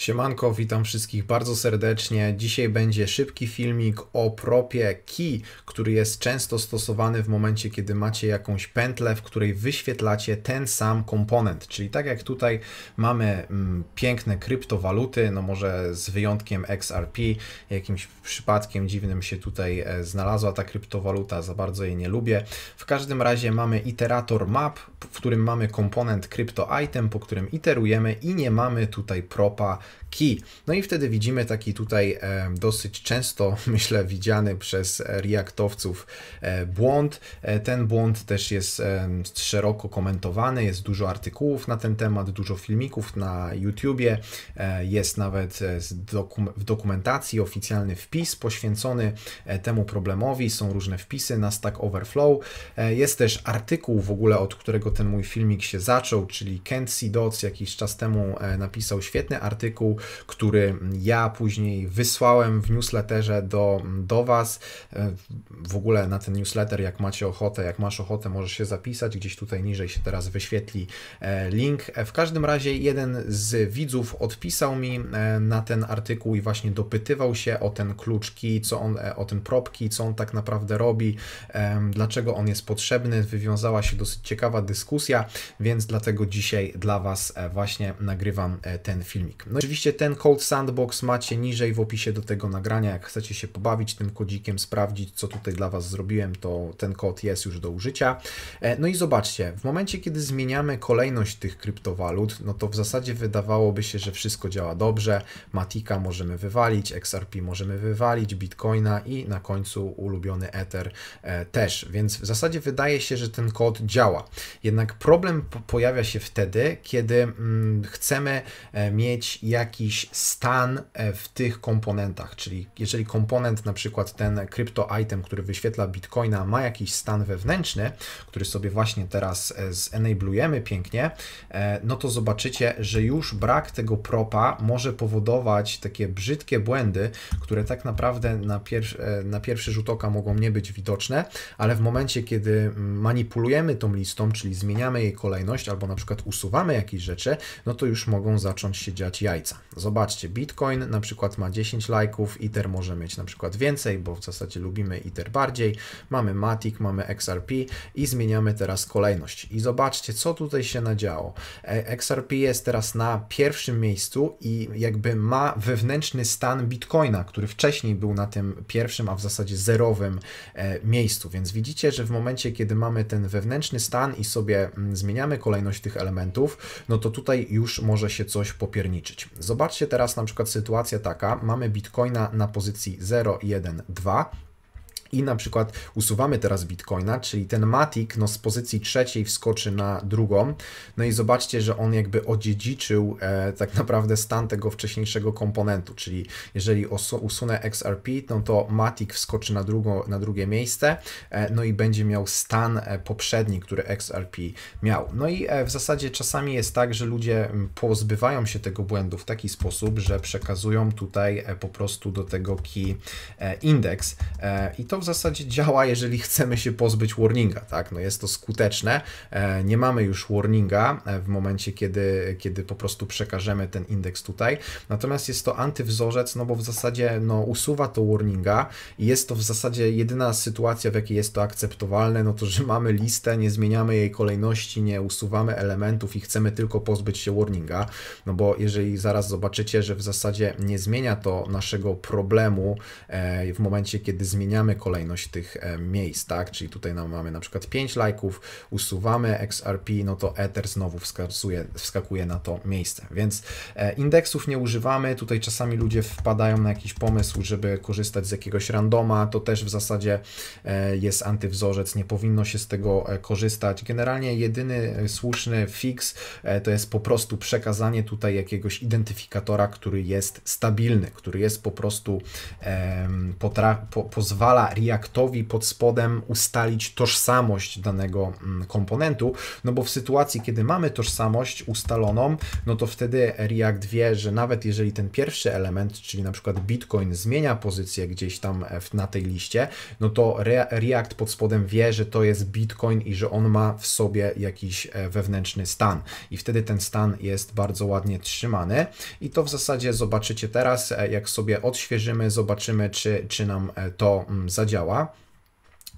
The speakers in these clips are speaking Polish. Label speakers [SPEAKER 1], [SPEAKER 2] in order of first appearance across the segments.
[SPEAKER 1] Siemanko, witam wszystkich bardzo serdecznie. Dzisiaj będzie szybki filmik o propie key, który jest często stosowany w momencie, kiedy macie jakąś pętlę, w której wyświetlacie ten sam komponent. Czyli tak jak tutaj mamy mm, piękne kryptowaluty, no może z wyjątkiem XRP, jakimś przypadkiem dziwnym się tutaj e, znalazła ta kryptowaluta, za bardzo jej nie lubię. W każdym razie mamy iterator map, w którym mamy komponent crypto item, po którym iterujemy i nie mamy tutaj propa key. No i wtedy widzimy taki tutaj e, dosyć często, myślę, widziany przez e, reaktowców e, błąd. Ten błąd też jest szeroko komentowany, jest dużo artykułów na ten temat, dużo filmików na YouTubie, jest nawet w dokumentacji oficjalny wpis poświęcony temu problemowi, są różne wpisy na Stack Overflow. Jest też artykuł w ogóle, od którego ten mój filmik się zaczął, czyli Kent C. Dodds jakiś czas temu napisał świetny artykuł, artykuł, który ja później wysłałem w newsletterze do, do Was. E, w ogóle na ten newsletter, jak macie ochotę, jak masz ochotę, możesz się zapisać. Gdzieś tutaj niżej się teraz wyświetli e, link. E, w każdym razie jeden z widzów odpisał mi na ten artykuł i właśnie dopytywał się o ten kluczki, co on, o ten propki, co on tak naprawdę robi, dlaczego on jest potrzebny. Wywiązała się dosyć ciekawa dyskusja, więc dlatego dzisiaj dla Was właśnie nagrywam ten filmik. No i Oczywiście ten Cold Sandbox macie niżej w opisie do tego nagrania. Jak chcecie się pobawić tym kodzikiem, sprawdzić, co tutaj dla Was zrobiłem, to ten kod jest już do użycia. E, no i zobaczcie, w momencie, kiedy zmieniamy kolejność tych kryptowalut, no to w zasadzie wydawałoby się, że wszystko działa dobrze. Matika możemy wywalić, XRP możemy wywalić, Bitcoina i na końcu ulubiony Ether e, też. Więc w zasadzie wydaje się, że ten kod działa. Jednak problem pojawia się wtedy, kiedy mm, chcemy e, mieć jak jakiś stan e, w tych komponentach, czyli jeżeli komponent, na przykład ten krypto item, który wyświetla bitcoina, ma jakiś stan wewnętrzny, który sobie właśnie teraz e, zenablujemy pięknie, e, no to zobaczycie, że już brak tego propa może powodować takie brzydkie błędy, które tak naprawdę na, pier na pierwszy rzut oka mogą nie być widoczne, ale w momencie, kiedy mm, manipulujemy tą listą, czyli zmieniamy jej kolejność albo na przykład usuwamy jakieś rzeczy, no to już mogą zacząć się dziać jaj. Zobaczcie, Bitcoin na przykład ma 10 lajków, Ether może mieć na przykład więcej, bo w zasadzie lubimy Ether bardziej. Mamy Matic, mamy XRP i zmieniamy teraz kolejność. I zobaczcie, co tutaj się nadziało. E, XRP jest teraz na pierwszym miejscu i jakby ma wewnętrzny stan Bitcoina, który wcześniej był na tym pierwszym, a w zasadzie zerowym e, miejscu. Więc widzicie, że w momencie, kiedy mamy ten wewnętrzny stan i sobie mm, zmieniamy kolejność tych elementów, no to tutaj już może się coś popierniczyć. Zobaczcie teraz na przykład sytuacja taka, mamy Bitcoina na pozycji 0,1,2, i na przykład usuwamy teraz Bitcoina, czyli ten Matic no, z pozycji trzeciej wskoczy na drugą. No i zobaczcie, że on jakby odziedziczył e, tak naprawdę stan tego wcześniejszego komponentu, czyli jeżeli usunę XRP, no to Matic wskoczy na, drugo, na drugie miejsce, e, no i będzie miał stan e, poprzedni, który XRP miał. No i e, w zasadzie czasami jest tak, że ludzie pozbywają się tego błędu w taki sposób, że przekazują tutaj e, po prostu do tego key e, indeks i to w zasadzie działa, jeżeli chcemy się pozbyć warninga, tak? No jest to skuteczne. E, nie mamy już warninga e, w momencie, kiedy, kiedy po prostu przekażemy ten indeks tutaj. Natomiast jest to antywzorzec, no bo w zasadzie no, usuwa to warninga i jest to w zasadzie jedyna sytuacja, w jakiej jest to akceptowalne, no to, że mamy listę, nie zmieniamy jej kolejności, nie usuwamy elementów i chcemy tylko pozbyć się warninga, no bo jeżeli zaraz zobaczycie, że w zasadzie nie zmienia to naszego problemu e, w momencie, kiedy zmieniamy kolejność, kolejność tych e, miejsc, tak? Czyli tutaj nam mamy na przykład 5 lajków, usuwamy XRP, no to Ether znowu wskazuje, wskakuje na to miejsce. Więc e, indeksów nie używamy, tutaj czasami ludzie wpadają na jakiś pomysł, żeby korzystać z jakiegoś randoma, to też w zasadzie e, jest antywzorzec, nie powinno się z tego korzystać. Generalnie jedyny słuszny fix to jest po prostu przekazanie tutaj jakiegoś identyfikatora, który jest stabilny, który jest po prostu potra- po pozwala Reactowi pod spodem ustalić tożsamość danego komponentu, no bo w sytuacji, kiedy mamy tożsamość ustaloną, no to wtedy React wie, że nawet jeżeli ten pierwszy element, czyli na przykład Bitcoin zmienia pozycję gdzieś tam na tej liście, no to React pod spodem wie, że to jest Bitcoin i że on ma w sobie jakiś wewnętrzny stan. I wtedy ten stan jest bardzo ładnie trzymany i to w zasadzie zobaczycie teraz, jak sobie odświeżymy, zobaczymy, czy, czy nam to zadziała działa.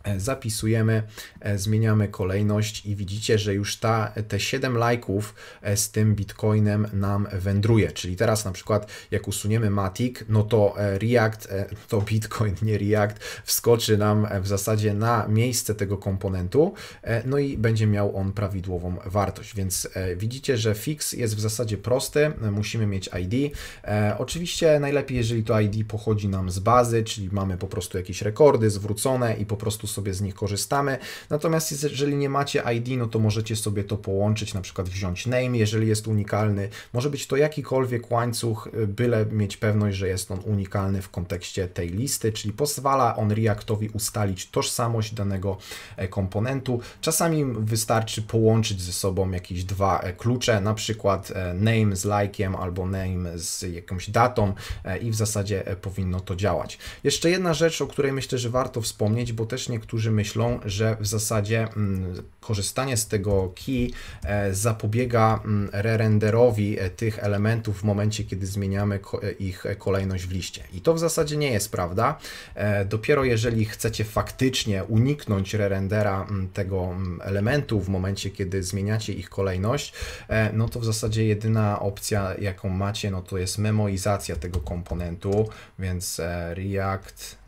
[SPEAKER 1] E, zapisujemy, e, zmieniamy kolejność i widzicie, że już ta, te 7 lajków e, z tym Bitcoinem nam wędruje, czyli teraz na przykład jak usuniemy Matic, no to React, to Bitcoin, nie React, wskoczy nam w zasadzie na miejsce tego komponentu, no i będzie miał on prawidłową wartość, więc widzicie, że fix jest w zasadzie prosty, musimy mieć ID, oczywiście najlepiej jeżeli to ID pochodzi nam z bazy, czyli mamy po prostu jakieś rekordy zwrócone i po prostu sobie z nich korzystamy. Natomiast jeżeli nie macie ID, no to możecie sobie to połączyć, na przykład wziąć name, jeżeli jest unikalny. Może być to jakikolwiek łańcuch, y, byle mieć pewność, że jest on unikalny w kontekście tej listy, czyli pozwala on Reactowi ustalić tożsamość danego e, komponentu. Czasami wystarczy połączyć ze sobą jakieś dwa e, klucze, na przykład e, name z like'iem albo name z jakąś datą i w zasadzie powinno to działać. Jeszcze jedna rzecz, o której myślę, że warto wspomnieć, bo też nie niektórzy myślą, że w zasadzie mm, korzystanie z tego key e, zapobiega mm, re-renderowi e, tych elementów w momencie, kiedy zmieniamy e, ich kolejność w liście. I to w zasadzie nie jest prawda. Dopiero jeżeli chcecie faktycznie uniknąć re-rendera mm, tego elementu w momencie, kiedy zmieniacie ich kolejność, no to w zasadzie jedyna opcja, jaką macie, no to jest memoizacja tego komponentu, więc React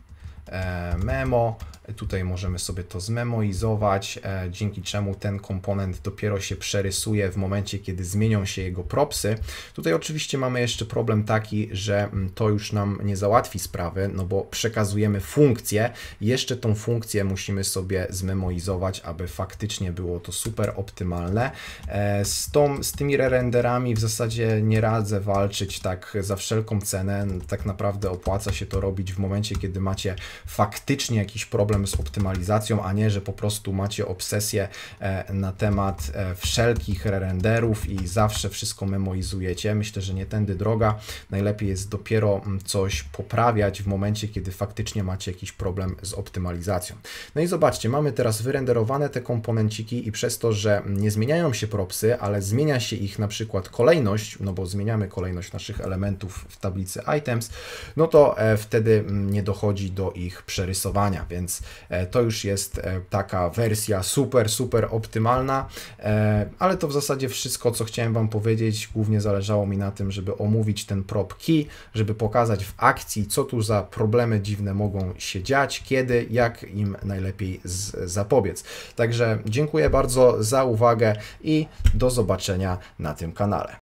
[SPEAKER 1] memo Tutaj możemy sobie to zmemoizować, e, dzięki czemu ten komponent dopiero się przerysuje w momencie, kiedy zmienią się jego propsy. Tutaj oczywiście mamy jeszcze problem taki, że mm, to już nam nie załatwi sprawy, no bo przekazujemy funkcję, jeszcze tą funkcję musimy sobie zmemoizować, aby faktycznie było to super optymalne. E, z, tą, z tymi renderami w zasadzie nie radzę walczyć tak za wszelką cenę, tak naprawdę opłaca się to robić w momencie, kiedy macie faktycznie jakiś problem z optymalizacją, a nie, że po prostu macie obsesję e, na temat e, wszelkich renderów i zawsze wszystko memoizujecie. Myślę, że nie tędy droga. Najlepiej jest dopiero mm, coś poprawiać w momencie, kiedy faktycznie macie jakiś problem z optymalizacją. No i zobaczcie, mamy teraz wyrenderowane te komponenciki i przez to, że nie zmieniają się propsy, ale zmienia się ich na przykład kolejność, no bo zmieniamy kolejność naszych elementów w tablicy items, no to e, wtedy mm, nie dochodzi do ich przerysowania, więc E, to już jest e, taka wersja super, super optymalna, e, ale to w zasadzie wszystko, co chciałem Wam powiedzieć. Głównie zależało mi na tym, żeby omówić ten prop key, żeby pokazać w akcji, co tu za problemy dziwne mogą się dziać, kiedy, jak im najlepiej zapobiec. Także dziękuję bardzo za uwagę i do zobaczenia na tym kanale.